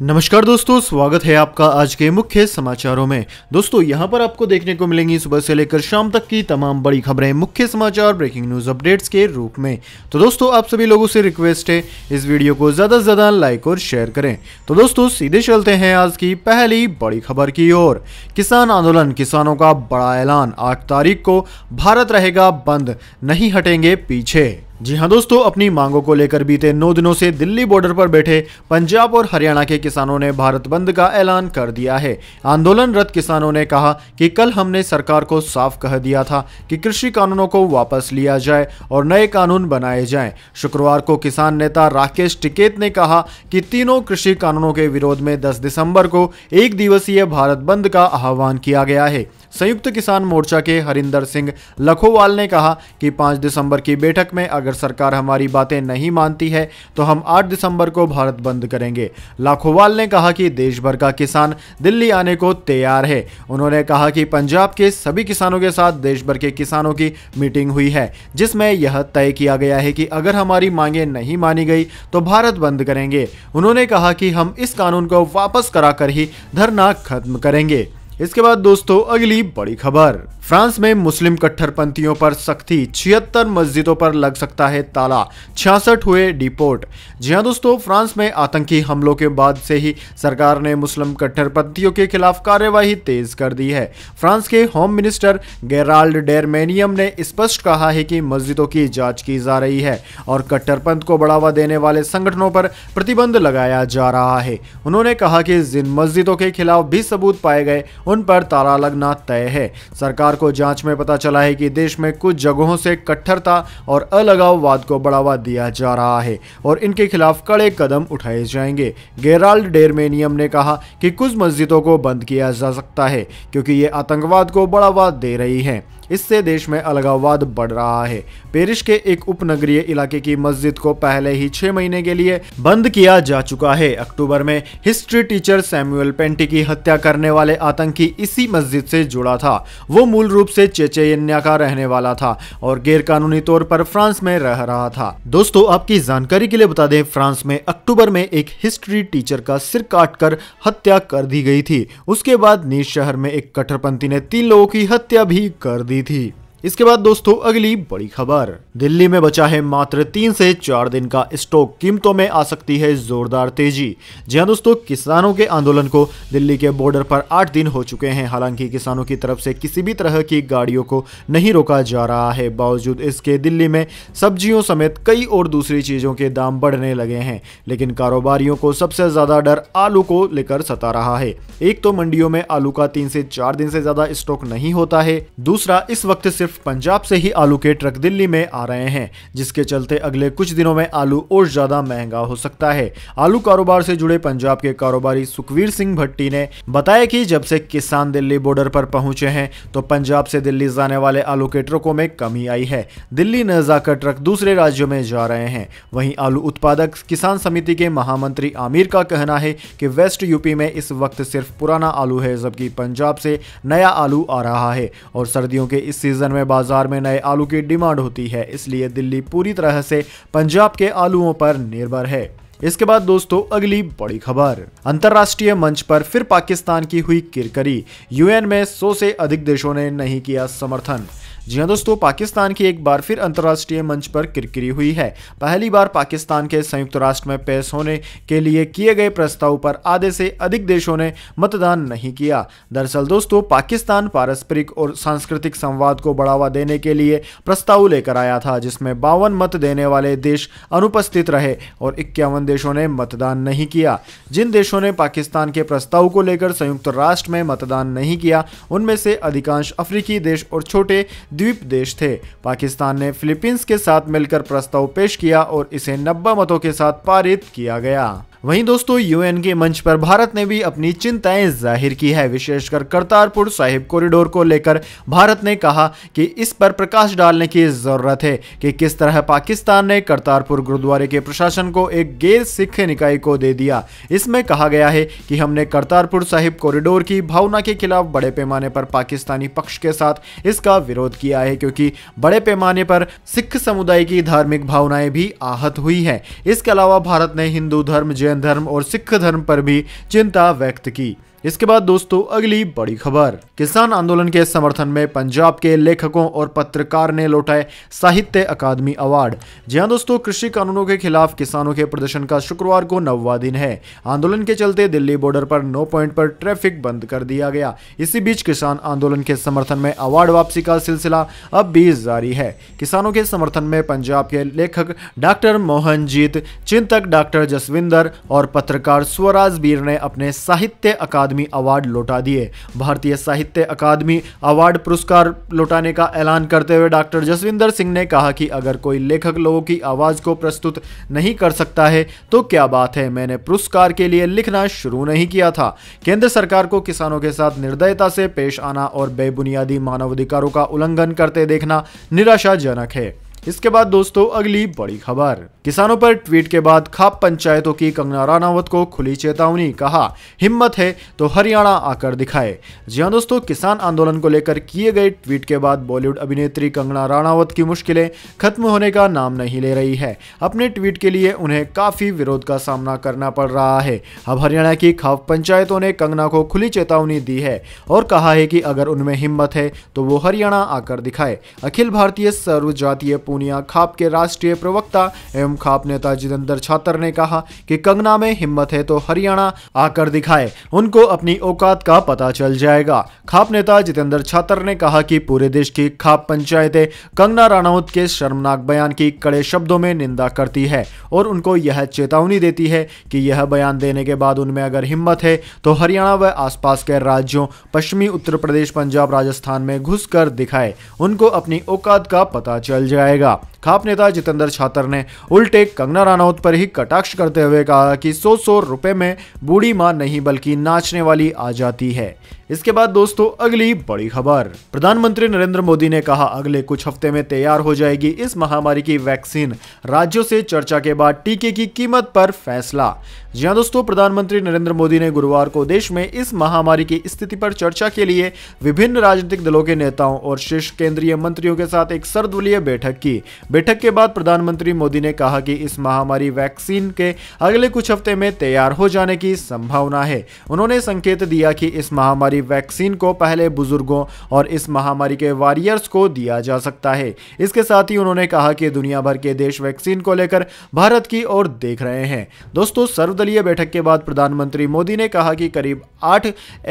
नमस्कार दोस्तों स्वागत है आपका आज के मुख्य समाचारों में दोस्तों यहां पर आपको देखने को मिलेंगी सुबह से लेकर शाम तक की तमाम बड़ी खबरें मुख्य समाचार ब्रेकिंग न्यूज अपडेट्स के रूप में तो दोस्तों आप सभी लोगों से रिक्वेस्ट है इस वीडियो को ज्यादा से ज्यादा लाइक और शेयर करें तो दोस्तों सीधे चलते हैं आज की पहली बड़ी खबर की ओर किसान आंदोलन किसानों का बड़ा ऐलान आठ तारीख को भारत रहेगा बंद नहीं हटेंगे पीछे जी हाँ दोस्तों अपनी मांगों को लेकर बीते नौ दिनों से दिल्ली बॉर्डर पर बैठे पंजाब और हरियाणा के किसानों ने भारत बंद का ऐलान कर दिया है आंदोलनरत किसानों ने कहा कि कल हमने सरकार को साफ कह दिया था कि कृषि कानूनों को वापस लिया जाए और नए कानून बनाए जाएं। शुक्रवार को किसान नेता राकेश टिकेत ने कहा कि तीनों कृषि कानूनों के विरोध में दस दिसंबर को एक दिवसीय भारत बंद का आह्वान किया गया है संयुक्त किसान मोर्चा के हरिंदर सिंह लखोवाल ने कहा कि 5 दिसंबर की बैठक में अगर सरकार हमारी बातें नहीं मानती है तो हम 8 दिसंबर को भारत बंद करेंगे लाखोवाल ने कहा कि देश भर का किसान दिल्ली आने को तैयार है उन्होंने कहा कि पंजाब के सभी किसानों के साथ देश भर के किसानों की मीटिंग हुई है जिसमें यह तय किया गया है कि अगर हमारी मांगे नहीं मानी गई तो भारत बंद करेंगे उन्होंने कहा कि हम इस कानून को वापस कराकर ही धरना खत्म करेंगे इसके बाद दोस्तों अगली बड़ी खबर फ्रांस में मुस्लिम कट्टरपंथियों पर सख्ती छिहत्तर मस्जिदों पर लग सकता है ताला छियासठ हुए डिपोर्ट जी हाँ दोस्तों फ्रांस में आतंकी हमलों के बाद से ही सरकार ने मुस्लिम कट्टरपंथियों के खिलाफ कार्यवाही तेज कर दी है फ्रांस के होम मिनिस्टर गेराल्ड डेरमेनियम ने स्पष्ट कहा है कि मस्जिदों की जाँच की जा रही है और कट्टरपंथ को बढ़ावा देने वाले संगठनों पर प्रतिबंध लगाया जा रहा है उन्होंने कहा कि जिन मस्जिदों के खिलाफ भी सबूत पाए गए उन पर ताला लगना तय है सरकार सोमवार को जांच में पता चला है कि देश में कुछ जगहों से कट्टरता और अलगाववाद को बढ़ावा दिया जा रहा है और इनके खिलाफ कड़े कदम उठाए जाएंगे गेराल्ड डेरमेनियम ने कहा कि कुछ मस्जिदों को बंद किया जा सकता है क्योंकि ये आतंकवाद को बढ़ावा दे रही है इससे देश में अलगाववाद बढ़ रहा है पेरिस के एक उपनगरीय इलाके की मस्जिद को पहले ही छह महीने के लिए बंद किया जा चुका है अक्टूबर में हिस्ट्री टीचर सैमुअल पेंटी की हत्या करने वाले आतंकी इसी मस्जिद से जुड़ा था वो मूल रूप से चेचेन्या का रहने वाला था और गैरकानूनी तौर पर फ्रांस में रह रहा था दोस्तों आपकी जानकारी के लिए बता दें फ्रांस में अक्टूबर में एक हिस्ट्री टीचर का सिर काट कर हत्या कर दी गई थी उसके बाद नीच शहर में एक कट्टरपंथी ने तीन लोगों की हत्या भी कर दी दी थी इसके बाद दोस्तों अगली बड़ी खबर दिल्ली में बचा है मात्र तीन से चार दिन का स्टॉक कीमतों में आ सकती है जोरदार तेजी जी हाँ दोस्तों किसानों के आंदोलन को दिल्ली के बॉर्डर पर आठ दिन हो चुके हैं हालांकि किसानों की तरफ से किसी भी तरह की गाड़ियों को नहीं रोका जा रहा है बावजूद इसके दिल्ली में सब्जियों समेत कई और दूसरी चीजों के दाम बढ़ने लगे हैं लेकिन कारोबारियों को सबसे ज्यादा डर आलू को लेकर सता रहा है एक तो मंडियों में आलू का तीन से चार दिन से ज्यादा स्टॉक नहीं होता है दूसरा इस वक्त सिर्फ सिर्फ पंजाब से ही आलू के ट्रक दिल्ली में आ रहे हैं जिसके चलते अगले कुछ दिनों में आलू और ज्यादा महंगा हो सकता है आलू कारोबार से जुड़े पंजाब के कारोबारी सुखवीर सिंह भट्टी ने बताया कि जब से किसान दिल्ली बॉर्डर पर पहुंचे हैं तो पंजाब से दिल्ली जाने वाले आलू के ट्रकों में कमी आई है दिल्ली न जाकर ट्रक दूसरे राज्यों में जा रहे हैं वहीं आलू उत्पादक किसान समिति के महामंत्री आमिर का कहना है कि वेस्ट यूपी में इस वक्त सिर्फ पुराना आलू है जबकि पंजाब से नया आलू आ रहा है और सर्दियों के इस सीजन में बाजार में नए आलू की डिमांड होती है इसलिए दिल्ली पूरी तरह से पंजाब के आलुओं पर निर्भर है इसके बाद दोस्तों अगली बड़ी खबर अंतरराष्ट्रीय मंच पर फिर पाकिस्तान की हुई किरकरी यूएन में 100 से अधिक देशों ने नहीं किया समर्थन जी हाँ दोस्तों पाकिस्तान की एक बार फिर अंतर्राष्ट्रीय मंच पर किरकिरी हुई है पहली बार पाकिस्तान के संयुक्त राष्ट्र में पेश होने के लिए किए गए प्रस्ताव पर आधे से अधिक देशों ने मतदान नहीं किया दरअसल दोस्तों पाकिस्तान पारस्परिक और सांस्कृतिक संवाद को बढ़ावा देने के लिए प्रस्ताव लेकर आया था जिसमें बावन मत देने वाले देश अनुपस्थित रहे और इक्यावन देशों ने मतदान नहीं किया जिन देशों ने पाकिस्तान के प्रस्ताव को लेकर संयुक्त राष्ट्र में मतदान नहीं किया उनमें से अधिकांश अफ्रीकी देश और छोटे द्वीप देश थे पाकिस्तान ने फिलीपींस के साथ मिलकर प्रस्ताव पेश किया और इसे नब्बे मतों के साथ पारित किया गया वहीं दोस्तों यूएन के मंच पर भारत ने भी अपनी चिंताएं जाहिर की है विशेषकर करतारपुर साहिब कॉरिडोर को लेकर भारत ने कहा कि इस पर प्रकाश डालने की जरूरत है कि किस तरह पाकिस्तान ने करतारपुर गुरुद्वारे के प्रशासन को एक गैर सिख निकाय को दे दिया इसमें कहा गया है कि हमने करतारपुर साहिब कॉरिडोर की भावना के खिलाफ बड़े पैमाने पर पाकिस्तानी पक्ष के साथ इसका विरोध किया है क्योंकि बड़े पैमाने पर सिख समुदाय की धार्मिक भावनाएं भी आहत हुई है इसके अलावा भारत ने हिंदू धर्म जैन धर्म और सिख धर्म पर भी चिंता व्यक्त की इसके बाद दोस्तों अगली बड़ी खबर किसान आंदोलन के समर्थन में पंजाब के लेखकों और पत्रकार ने लौटाए साहित्य अकादमी अवार्ड जी हाँ दोस्तों कृषि कानूनों के खिलाफ किसानों के प्रदर्शन का शुक्रवार को नौवा दिन है आंदोलन के चलते दिल्ली बॉर्डर पर नो पॉइंट पर ट्रैफिक बंद कर दिया गया इसी बीच किसान आंदोलन के समर्थन में अवार्ड वापसी का सिलसिला अब भी जारी है किसानों के समर्थन में पंजाब के लेखक डॉक्टर मोहनजीत चिंतक डॉक्टर जसविंदर और पत्रकार स्वराज बीर ने अपने साहित्य अकादमी अकादमी अवार्ड लौटा दिए भारतीय साहित्य अकादमी अवार्ड पुरस्कार लौटाने का ऐलान करते हुए डॉक्टर जसविंदर सिंह ने कहा कि अगर कोई लेखक लोगों की आवाज़ को प्रस्तुत नहीं कर सकता है तो क्या बात है मैंने पुरस्कार के लिए लिखना शुरू नहीं किया था केंद्र सरकार को किसानों के साथ निर्दयता से पेश आना और बेबुनियादी मानवाधिकारों का उल्लंघन करते देखना निराशाजनक है इसके बाद दोस्तों अगली बड़ी खबर किसानों पर ट्वीट के बाद खाप पंचायतों की कंगना रानावत को खुली चेतावनी कहा हिम्मत है तो हरियाणा आकर दिखाए जी हाँ दोस्तों किसान आंदोलन को लेकर किए गए ट्वीट के बाद बॉलीवुड अभिनेत्री कंगना रानावत की मुश्किलें खत्म होने का नाम नहीं ले रही है अपने ट्वीट के लिए उन्हें काफी विरोध का सामना करना पड़ रहा है अब हरियाणा की खाप पंचायतों ने कंगना को खुली चेतावनी दी है और कहा है कि अगर उनमें हिम्मत है तो वो हरियाणा आकर दिखाए अखिल भारतीय सर्वजातीय पूर्ण पूनिया खाप के राष्ट्रीय प्रवक्ता एवं खाप नेता जितेंद्र छात्र ने कहा कि कंगना में हिम्मत है तो हरियाणा आकर दिखाए उनको अपनी औकात का पता चल जाएगा खाप नेता जितेंद्र छात्र ने कहा कि पूरे देश की खाप पंचायतें कंगना राणावत के शर्मनाक बयान की कड़े शब्दों में निंदा करती है और उनको यह चेतावनी देती है कि यह बयान देने के बाद उनमें अगर हिम्मत है तो हरियाणा व आसपास के राज्यों पश्चिमी उत्तर प्रदेश पंजाब राजस्थान में घुस दिखाए उनको अपनी औकात का पता चल जाएगा जाएगा खाप नेता जितेंद्र छात्र ने उल्टे कंगना रानौत पर ही कटाक्ष करते हुए कहा कि सौ सौ रुपए में बूढ़ी मां नहीं बल्कि नाचने वाली आ जाती है इसके बाद दोस्तों अगली बड़ी खबर प्रधानमंत्री नरेंद्र मोदी ने कहा अगले कुछ हफ्ते में तैयार हो जाएगी इस महामारी की वैक्सीन राज्यों से चर्चा के बाद टीके की कीमत पर फैसला जी हाँ दोस्तों प्रधानमंत्री नरेंद्र मोदी ने गुरुवार को देश में इस महामारी की स्थिति पर चर्चा के लिए विभिन्न राजनीतिक दलों के नेताओं और शीर्ष केंद्रीय मंत्रियों के साथ एक सर्वदलीय बैठक की बैठक के बाद प्रधानमंत्री मोदी ने कहा कि इस महामारी वैक्सीन के अगले कुछ हफ्ते में तैयार हो जाने की संभावना है उन्होंने संकेत दिया कि इस महामारी हमारी वैक्सीन को पहले बुजुर्गों और इस महामारी के वॉरियर्स को दिया जा सकता है इसके साथ ही उन्होंने कहा कि दुनिया भर के देश वैक्सीन को लेकर भारत की ओर देख रहे हैं दोस्तों सर्वदलीय बैठक के बाद प्रधानमंत्री मोदी ने कहा कि करीब आठ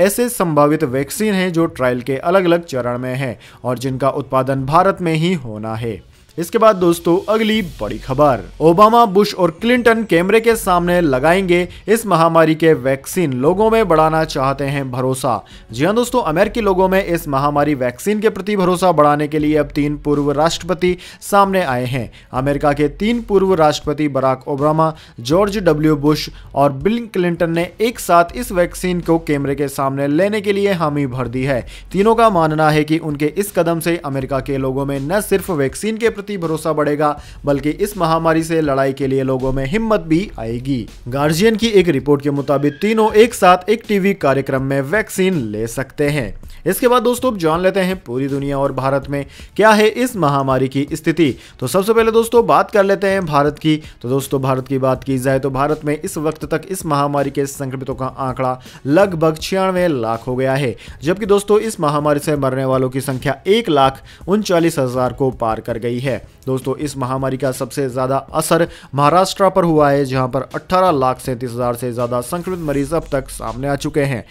ऐसे संभावित वैक्सीन हैं जो ट्रायल के अलग अलग चरण में हैं और जिनका उत्पादन भारत में ही होना है इसके बाद दोस्तों अगली बड़ी खबर ओबामा बुश और क्लिंटन कैमरे के सामने लगाएंगे इस महामारी के वैक्सीन लोगों में बढ़ाना चाहते हैं भरोसा जी हाँ दोस्तों अमेरिकी लोगों में इस महामारी वैक्सीन के प्रति भरोसा बढ़ाने के लिए अब तीन पूर्व राष्ट्रपति सामने आए हैं अमेरिका के तीन पूर्व राष्ट्रपति Barack Obama George W Bush और बिल क्लिंटन ने एक साथ इस वैक्सीन को कैमरे के सामने लेने के लिए हामी भर दी है तीनों का मानना है कि उनके इस कदम से अमेरिका के लोगों में न सिर्फ वैक्सीन के प्रति प्रति भरोसा बढ़ेगा बल्कि इस महामारी से लड़ाई के लिए लोगों में हिम्मत भी आएगी गार्जियन की एक रिपोर्ट के मुताबिक तीनों एक साथ एक टीवी कार्यक्रम में वैक्सीन ले सकते हैं इसके बाद दोस्तों अब जान लेते हैं पूरी दुनिया और भारत में क्या है इस महामारी की स्थिति तो सबसे पहले दोस्तों बात कर लेते हैं भारत की तो दोस्तों भारत की बात की जाए तो भारत में इस वक्त तक इस महामारी के संक्रमितों का आंकड़ा लगभग छियानवे लाख हो गया है जबकि दोस्तों इस महामारी से मरने वालों की संख्या एक लाख उनचालीस हजार को पार कर गई है है दोस्तों इस महामारी का सबसे ज़्यादा असर महाराष्ट्र पर हुआ है जहां पर अठारह लाख सैंतीस हज़ार से ज़्यादा संक्रमित मरीज अब तक सामने आ चुके हैं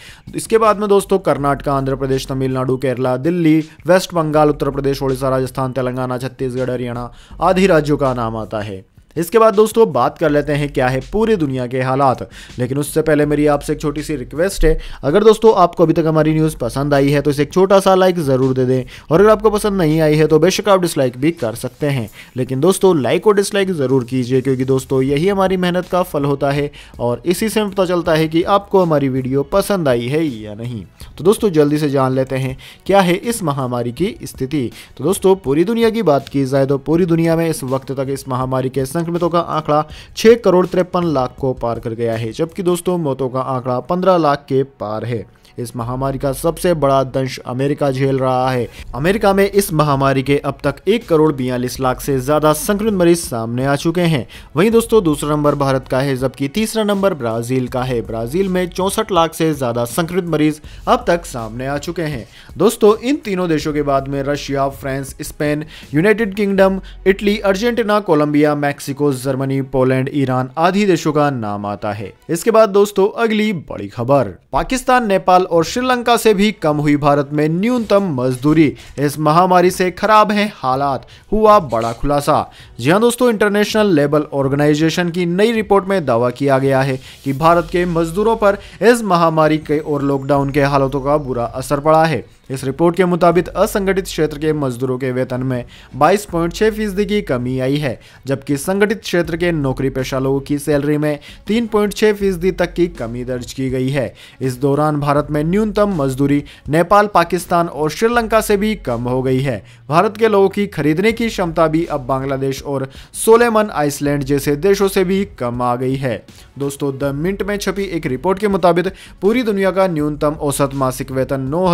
इसके बाद में दोस्तों कर्नाटक आंध्र प्रदेश तमिलनाडु केरला दिल्ली वेस्ट बंगाल उत्तर प्रदेश उड़ीसा राजस्थान तेलंगाना छत्तीसगढ़ हरियाणा आदि राज्यों का नाम आता है इसके बाद दोस्तों बात कर लेते हैं क्या है पूरी दुनिया के हालात लेकिन उससे पहले मेरी आपसे एक छोटी सी रिक्वेस्ट है अगर दोस्तों आपको अभी तक हमारी न्यूज़ पसंद आई है तो इसे एक छोटा सा लाइक ज़रूर दे दें और अगर आपको पसंद नहीं आई है तो बेशक आप डिसलाइक भी कर सकते हैं लेकिन दोस्तों लाइक और डिसलाइक ज़रूर कीजिए क्योंकि दोस्तों यही हमारी मेहनत का फल होता है और इसी से पता चलता है कि आपको हमारी वीडियो पसंद आई है या नहीं तो दोस्तों जल्दी से जान लेते हैं क्या है इस महामारी की स्थिति तो दोस्तों पूरी दुनिया की बात की जाए तो पूरी दुनिया में इस वक्त तक इस महामारी के संग संक्रमितों का आंकड़ा छह करोड़ तिरपन लाख को पार कर गया है जबकि दोस्तों मौतों का आंकड़ा पंद्रह लाख के पार है इस महामारी का सबसे बड़ा दंश अमेरिका झेल रहा है अमेरिका में इस महामारी के अब तक एक करोड़ बयालीस लाख से ज़्यादा संक्रमित मरीज सामने आ चुके हैं वहीं दोस्तों दूसरा नंबर भारत का है जबकि तीसरा नंबर ब्राज़ील का है ब्राज़ील में चौसठ लाख से ज़्यादा संक्रमित मरीज अब तक सामने आ चुके हैं दोस्तों इन तीनों देशों के बाद में Russia France Spain United Kingdom Italy Argentina Colombia Mexico Germany Poland Iran आदि देशों का नाम आता है इसके बाद दोस्तों अगली बड़ी खबर पाकिस्तान नेपाल नेपाल और श्रीलंका से भी कम हुई भारत में न्यूनतम मजदूरी इस महामारी से खराब है हालात हुआ बड़ा खुलासा जी हाँ दोस्तों इंटरनेशनल लेबल ऑर्गेनाइजेशन की नई रिपोर्ट में दावा किया गया है कि भारत के मजदूरों पर इस महामारी के और लॉकडाउन के हालातों का बुरा असर पड़ा है इस रिपोर्ट के मुताबिक असंगठित क्षेत्र के मजदूरों के वेतन में 22.6 फीसदी की कमी आई है जबकि संगठित क्षेत्र के नौकरी पेशा लोगों की सैलरी में 3.6 फीसदी तक की कमी दर्ज की गई है इस दौरान भारत में न्यूनतम मजदूरी नेपाल पाकिस्तान और श्रीलंका से भी कम हो गई है भारत के लोगों की खरीदने की क्षमता भी अब बांग्लादेश और सोलेमन आइसलैंड जैसे देशों से भी कम आ गई है दोस्तों द मिंट में छपी एक रिपोर्ट के मुताबिक पूरी दुनिया का न्यूनतम औसत मासिक वेतन नौ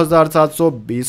सौ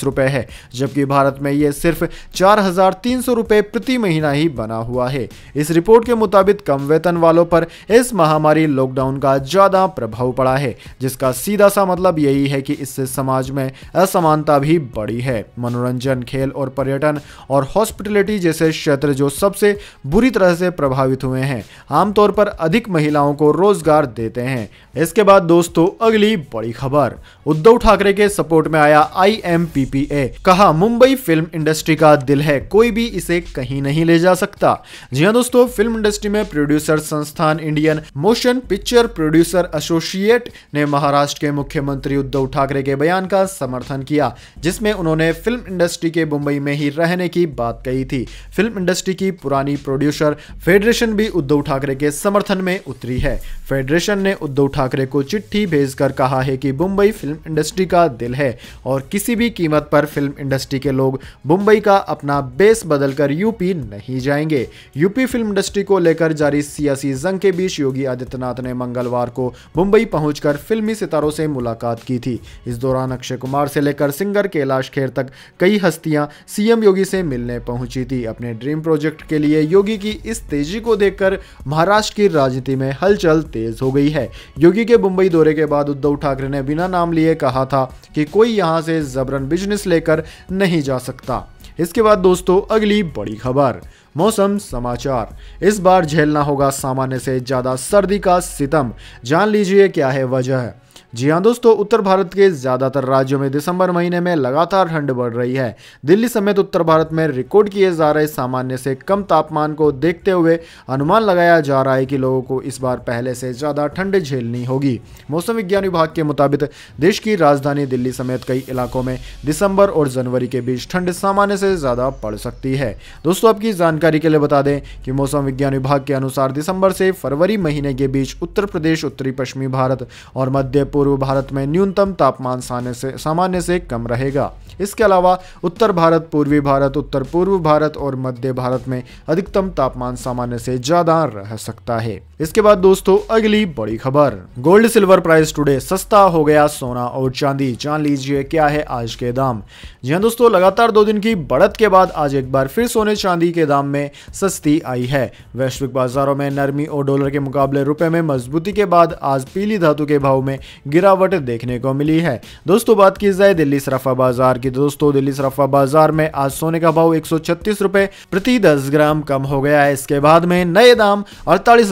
रुपए है जबकि भारत में ये सिर्फ 4,300 रुपए प्रति महीना ही बना हुआ है इस रिपोर्ट के मुताबिक कम वेतन वालों पर इस महामारी लॉकडाउन का ज़्यादा प्रभाव पड़ा है जिसका सीधा सा मतलब यही है कि इससे समाज में असमानता भी बढ़ी है मनोरंजन खेल और पर्यटन और हॉस्पिटलिटी जैसे क्षेत्र जो सबसे बुरी तरह से प्रभावित हुए हैं आमतौर पर अधिक महिलाओं को रोजगार देते हैं इसके बाद दोस्तों अगली बड़ी खबर उद्धव ठाकरे के सपोर्ट में आया आई आई कहा मुंबई फिल्म इंडस्ट्री का दिल है कोई भी इसे कहीं नहीं ले जा सकता जी हाँ दोस्तों फिल्म इंडस्ट्री में प्रोड्यूसर संस्थान Indian Motion Picture Producer Associate ने महाराष्ट्र के मुख्यमंत्री उद्धव ठाकरे के बयान का समर्थन किया जिसमें उन्होंने फिल्म इंडस्ट्री के मुंबई में ही रहने की बात कही थी फिल्म इंडस्ट्री की पुरानी प्रोड्यूसर फेडरेशन भी उद्धव ठाकरे के समर्थन में उतरी है फेडरेशन ने उद्धव ठाकरे को चिट्ठी भेजकर कहा है कि मुंबई फिल्म इंडस्ट्री का दिल है और किसी किसी भी कीमत पर फिल्म इंडस्ट्री के लोग मुंबई का अपना बेस बदलकर यूपी नहीं जाएंगे यूपी फिल्म इंडस्ट्री को लेकर जारी सियासी जंग के बीच योगी आदित्यनाथ ने मंगलवार को मुंबई पहुंचकर फिल्मी सितारों से मुलाकात की थी इस दौरान अक्षय कुमार से लेकर सिंगर कैलाश खेर तक कई हस्तियां सीएम योगी से मिलने पहुंची थी अपने ड्रीम प्रोजेक्ट के लिए योगी की इस तेजी को देखकर महाराष्ट्र की राजनीति में हलचल तेज हो गई है योगी के मुंबई दौरे के बाद उद्धव ठाकरे ने बिना नाम लिए कहा था कि कोई यहां से जबरन बिजनेस लेकर नहीं जा सकता इसके बाद दोस्तों अगली बड़ी खबर मौसम समाचार इस बार झेलना होगा सामान्य से ज़्यादा सर्दी का सितम जान लीजिए क्या है वजह जी हाँ दोस्तों उत्तर भारत के ज़्यादातर राज्यों में दिसंबर महीने में लगातार ठंड बढ़ रही है दिल्ली समेत उत्तर भारत में रिकॉर्ड किए जा रहे सामान्य से कम तापमान को देखते हुए अनुमान लगाया जा रहा है कि लोगों को इस बार पहले से ज़्यादा ठंड झेलनी होगी मौसम विज्ञान विभाग के मुताबिक देश की राजधानी दिल्ली समेत कई इलाकों में दिसंबर और जनवरी के बीच ठंड सामान्य से ज़्यादा पड़ सकती है दोस्तों आपकी जानकारी के लिए बता दें कि मौसम विज्ञान विभाग के अनुसार दिसंबर से फरवरी महीने के बीच उत्तर प्रदेश उत्तरी पश्चिमी भारत और मध्य पूर्व पूर्व भारत में न्यूनतम तापमान से सामान्य से कम रहेगा इसके अलावा उत्तर भारत पूर्वी भारत उत्तर पूर्व भारत और मध्य भारत में अधिकतम तापमान सामान्य से ज्यादा रह सकता है इसके बाद दोस्तों अगली बड़ी खबर गोल्ड सिल्वर प्राइस टुडे सस्ता हो गया सोना और चांदी जान लीजिए क्या है आज के दाम जी हाँ दोस्तों लगातार दो दिन की बढ़त के बाद आज एक बार फिर सोने चांदी के दाम में सस्ती आई है वैश्विक बाजारों में नरमी और डॉलर के मुकाबले रुपए में मजबूती के बाद आज पीली धातु के भाव में गिरावट देखने को मिली है दोस्तों बात की जाए दिल्ली सराफा बाजार की दोस्तों दिल्ली सराफा बाजार में आज सोने का भाव एक रुपए प्रति दस ग्राम कम हो गया है इसके बाद में नए दाम अड़तालीस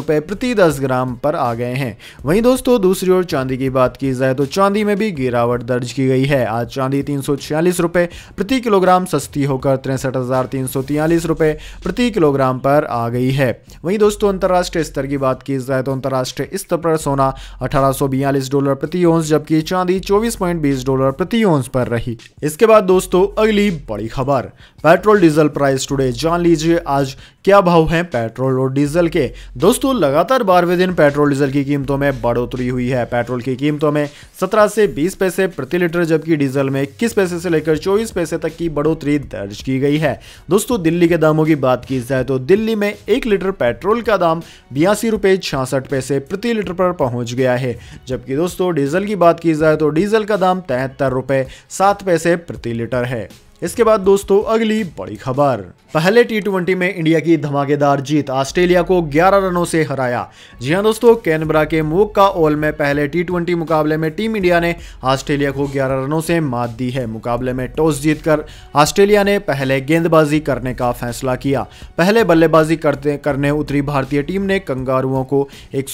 रुपए प्रति दस ग्राम पर आ गए हैं वहीं दोस्तों दूसरी ओर चांदी की बात की जाए तो चांदी में भी गिरावट दर्ज की गई है आज चांदी तीन रुपए प्रति किलोग्राम सस्ती होकर तिरसठ रुपए प्रति किलोग्राम पर आ गई है वहीं दोस्तों अंतर्राष्ट्रीय स्तर की बात की जाए तो अंतर्राष्ट्रीय स्तर पर सोना अठारह डॉलर प्रति ओंस जबकि चांदी चौबीस पॉइंट बीस डॉलर प्रति ओंस पर रही इसके बाद दोस्तों अगली बड़ी खबर पेट्रोल डीजल प्राइस टुडे जान लीजिए आज क्या भाव हैं पेट्रोल और डीजल के दोस्तों लगातार बारहवें दिन पेट्रोल डीजल की कीमतों में बढ़ोतरी हुई है पेट्रोल की कीमतों में 17 से 20 पैसे प्रति लीटर जबकि डीजल में इक्कीस पैसे से लेकर 24 पैसे तक की बढ़ोतरी दर्ज की गई है दोस्तों दिल्ली के दामों की बात की जाए तो दिल्ली में एक लीटर पेट्रोल का दाम बयासी रुपए छियासठ पैसे प्रति लीटर पर पहुंच गया है जबकि दोस्तों डीजल की बात की जाए तो डीजल का दाम तिहत्तर रुपये सात पैसे प्रति लीटर है इसके बाद दोस्तों अगली बड़ी खबर पहले टी में इंडिया की धमाकेदार जीत ऑस्ट्रेलिया को 11 रनों से हराया जी हां दोस्तों कैनबरा के मोक्का ओल में पहले टी मुकाबले में टीम इंडिया ने ऑस्ट्रेलिया को 11 रनों से मात दी है मुकाबले में टॉस जीतकर ऑस्ट्रेलिया ने पहले गेंदबाजी करने का फैसला किया पहले बल्लेबाजी करते करने उतरी भारतीय टीम ने कंगारुओं को एक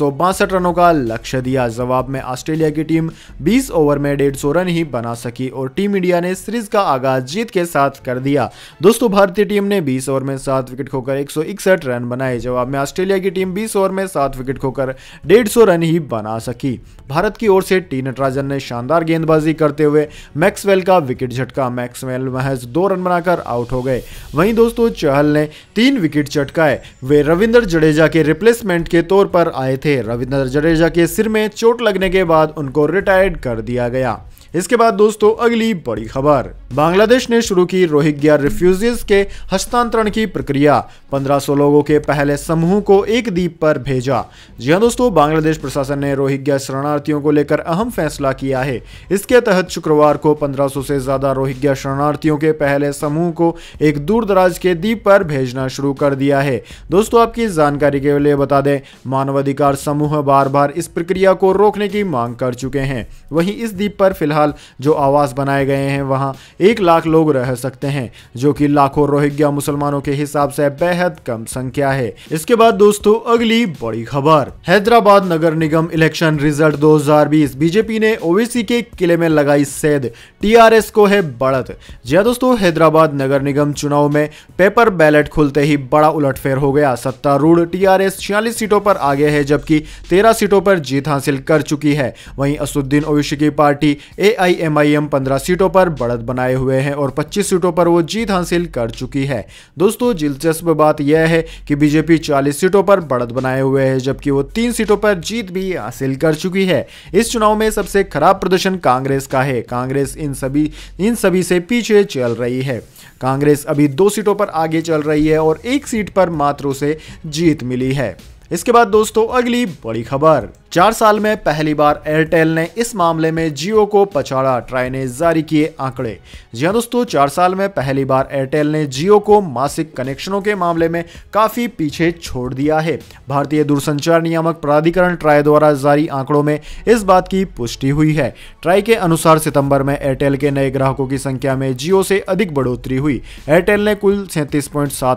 रनों का लक्ष्य दिया जवाब में ऑस्ट्रेलिया की टीम बीस ओवर में डेढ़ रन ही बना सकी और टीम इंडिया ने सीरीज का आगाज जीत के साथ कर दिया दोस्तों भारतीय टीम ने बीस ओवर में सात विकेट खोकर एक रन बनाए जवाब में ऑस्ट्रेलिया की टीम बीस ओवर में सात विकेट खोकर डेढ़ रन ही बना सकी भारत की ओर से टी नटराजन ने शानदार गेंदबाजी करते हुए मैक्सवेल का विकेट झटका मैक्सवेल महज दो रन बनाकर आउट हो गए वहीं दोस्तों चहल ने तीन विकेट चटकाए वे रविंद्र जडेजा के रिप्लेसमेंट के तौर पर आए थे रविंद्र जडेजा के सिर में चोट लगने के बाद उनको रिटायर्ड कर दिया गया इसके बाद दोस्तों अगली बड़ी खबर बांग्लादेश ने शुरू की रोहिंग्या रिफ्यूजीज के हस्तांतरण की प्रक्रिया 1500 लोगों के पहले समूह को एक द्वीप पर भेजा जी हाँ दोस्तों बांग्लादेश प्रशासन ने रोहिंग्या शरणार्थियों को लेकर अहम फैसला किया है इसके तहत शुक्रवार को 1500 से ज्यादा रोहिंग्या शरणार्थियों के पहले समूह को एक दूर दराज के द्वीप पर भेजना शुरू कर दिया है दोस्तों आपकी जानकारी के लिए बता दें मानवाधिकार समूह बार बार इस प्रक्रिया को रोकने की मांग कर चुके हैं वही इस द्वीप पर फिलहाल फिलहाल जो आवास बनाए गए हैं वहाँ एक लाख लोग रह सकते हैं जो कि लाखों रोहिंग्या मुसलमानों के हिसाब से बेहद कम संख्या है इसके बाद दोस्तों अगली बड़ी खबर हैदराबाद नगर निगम इलेक्शन रिजल्ट 2020 बीजेपी ने ओवैसी के किले में लगाई सैद टीआरएस को है बढ़त जी हाँ दोस्तों हैदराबाद नगर निगम चुनाव में पेपर बैलेट खुलते ही बड़ा उलटफेर हो गया सत्तारूढ़ टीआरएस छियालीस सीटों पर आगे है जबकि तेरह सीटों पर जीत हासिल कर चुकी है वहीं असुद्दीन ओवैसी की पार्टी ए एआईएमआईएम 15 सीटों पर बढ़त बनाए हुए हैं और 25 सीटों पर वो जीत हासिल कर चुकी है दोस्तों दिलचस्प बात यह है कि बीजेपी 40 सीटों पर बढ़त बनाए हुए है जबकि वो तीन सीटों पर जीत भी हासिल कर चुकी है इस चुनाव में सबसे खराब प्रदर्शन कांग्रेस का है कांग्रेस इन सभी इन सभी से पीछे चल रही है कांग्रेस अभी दो सीटों पर आगे चल रही है और एक सीट पर मात्र उसे जीत मिली है इसके बाद दोस्तों अगली बड़ी खबर चार साल में पहली बार एयरटेल ने इस मामले में जियो को पछाड़ा ट्राई ने जारी किए आंकड़े जी हाँ दोस्तों चार साल में पहली बार एयरटेल ने जियो को मासिक कनेक्शनों के मामले में काफी पीछे छोड़ दिया है भारतीय दूरसंचार नियामक प्राधिकरण ट्राई द्वारा जारी आंकड़ों में इस बात की पुष्टि हुई है ट्राई के अनुसार सितंबर में एयरटेल के नए ग्राहकों की संख्या में जियो से अधिक बढ़ोतरी हुई एयरटेल ने कुल सैंतीस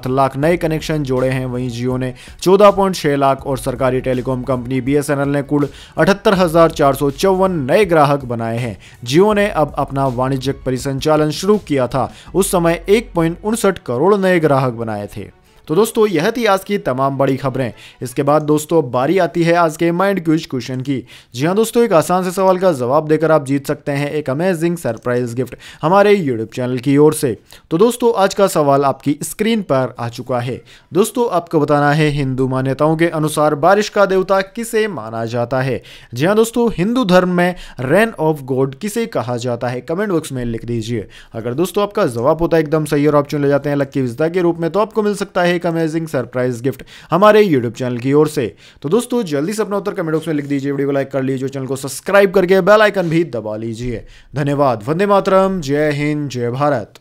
लाख नए कनेक्शन जोड़े हैं वहीं जियो ने चौदह लाख और सरकारी टेलीकॉम कंपनी बीएसएनएल ने कुल अठहत्तर नए ग्राहक बनाए हैं जियो ने अब अपना वाणिज्यिक परिसंचालन शुरू किया था उस समय एक करोड़ नए ग्राहक बनाए थे तो दोस्तों यह थी आज की तमाम बड़ी खबरें इसके बाद दोस्तों बारी आती है आज के माइंड क्यूज क्वेश्चन की जी हाँ दोस्तों एक आसान से सवाल का जवाब देकर आप जीत सकते हैं एक अमेजिंग सरप्राइज गिफ्ट हमारे यूट्यूब चैनल की ओर से तो दोस्तों आज का सवाल आपकी स्क्रीन पर आ चुका है दोस्तों आपको बताना है हिंदू मान्यताओं के अनुसार बारिश का देवता किसे माना जाता है जी हाँ दोस्तों हिंदू धर्म में रेन ऑफ गॉड किसे कहा जाता है कमेंट बॉक्स में लिख दीजिए अगर दोस्तों आपका जवाब होता है एकदम सही और ऑप्शन ले जाते हैं लक्की विजता के रूप में तो आपको मिल सकता है एक अमेजिंग सरप्राइज गिफ्ट हमारे यूट्यूब चैनल की ओर से तो दोस्तों जल्दी से अपना उत्तर कमेंट बॉक्स में लिख दीजिए वीडियो को लाइक कर लीजिए चैनल को सब्सक्राइब करके बेल आइकन भी दबा लीजिए धन्यवाद वंदे मातरम जय हिंद जय भारत